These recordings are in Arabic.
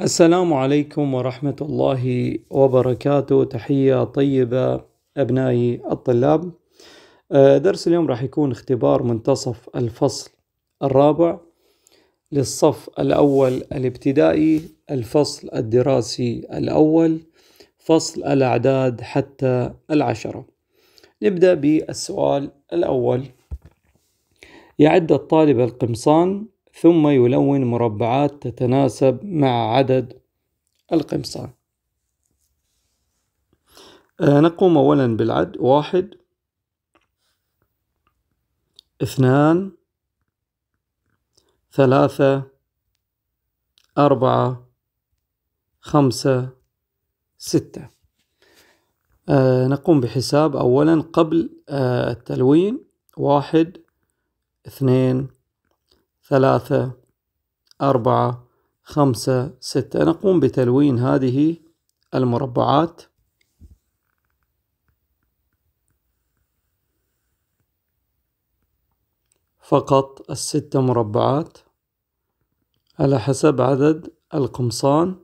السلام عليكم ورحمة الله وبركاته تحية طيبة أبنائي الطلاب آه، درس اليوم راح يكون اختبار منتصف الفصل الرابع للصف الأول الابتدائي الفصل الدراسي الأول فصل الأعداد حتى العشرة نبدأ بالسؤال الأول يعد الطالب القمصان ثم يلون مربعات تتناسب مع عدد القمصان آه، نقوم أولا بالعد واحد اثنان ثلاثة أربعة خمسة ستة آه، نقوم بحساب أولا قبل آه، التلوين واحد اثنين ثلاثة أربعة خمسة ستة نقوم بتلوين هذه المربعات فقط الستة مربعات على حسب عدد القمصان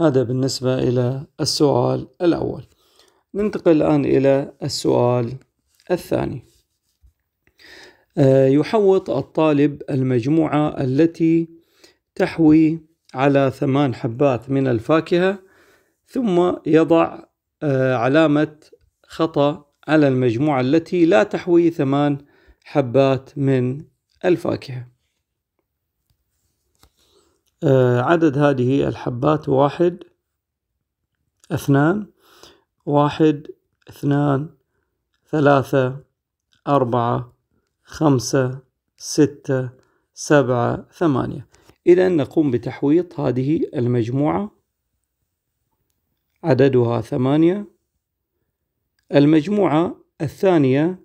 هذا بالنسبة إلى السؤال الأول ننتقل الآن إلى السؤال الثاني آه، يحوط الطالب المجموعة التي تحوي على ثمان حبات من الفاكهة ثم يضع آه، علامة خطأ على المجموعة التي لا تحوي ثمان حبات من الفاكهة آه، عدد هذه الحبات واحد اثنان واحد اثنان ثلاثة أربعة خمسة ستة سبعة ثمانية إذا نقوم بتحويط هذه المجموعة عددها ثمانية المجموعة الثانية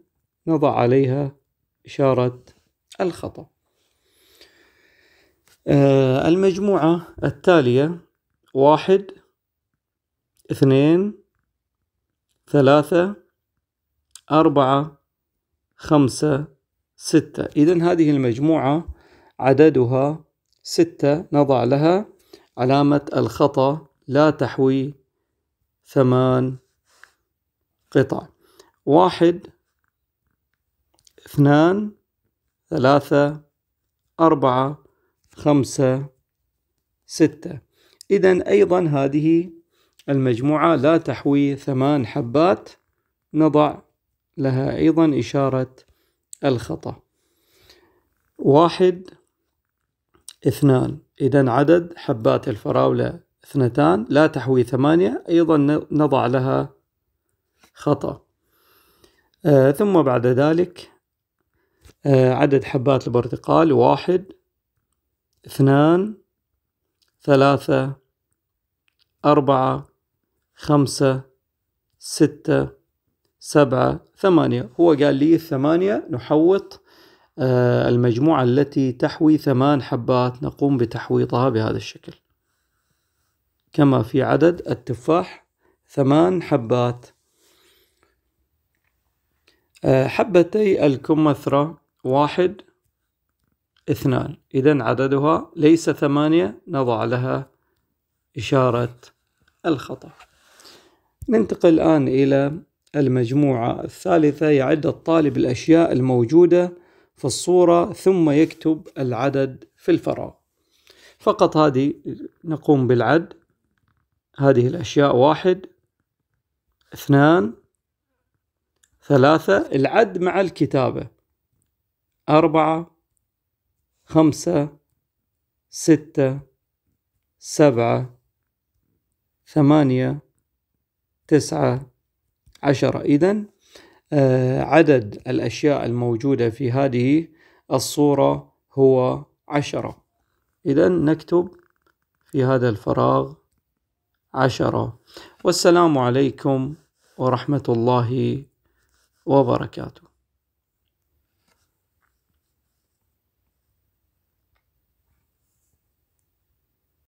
نضع عليها إشارة الخطأ آه، المجموعة التالية واحد اثنين ثلاثة أربعة خمسة ستة إذا هذه المجموعة عددها ستة نضع لها علامة الخطأ لا تحوي ثمان قطع واحد اثنان ثلاثة أربعة خمسة ستة إذا أيضا هذه المجموعة لا تحوي ثمان حبات نضع لها أيضا إشارة الخطأ واحد اثنان إذا عدد حبات الفراولة اثنتان لا تحوي ثمانية أيضا نضع لها خطأ آه ثم بعد ذلك آه عدد حبات البرتقال واحد اثنان ثلاثة أربعة خمسة ستة سبعة ثمانية هو قال لي الثمانية نحوط آه، المجموعة التي تحوي ثمان حبات نقوم بتحويطها بهذا الشكل كما في عدد التفاح ثمان حبات آه، حبتي الكمثرى واحد اثنان إذا عددها ليس ثمانية نضع لها إشارة الخطأ ننتقل الآن إلى المجموعة الثالثة يعد الطالب الأشياء الموجودة في الصورة ثم يكتب العدد في الفراغ فقط هذه نقوم بالعد هذه الأشياء واحد اثنان ثلاثة العد مع الكتابة أربعة خمسة ستة سبعة ثمانية تسعة عشرة إذا آه، عدد الأشياء الموجودة في هذه الصورة هو عشرة إذا نكتب في هذا الفراغ عشرة والسلام عليكم ورحمة الله وبركاته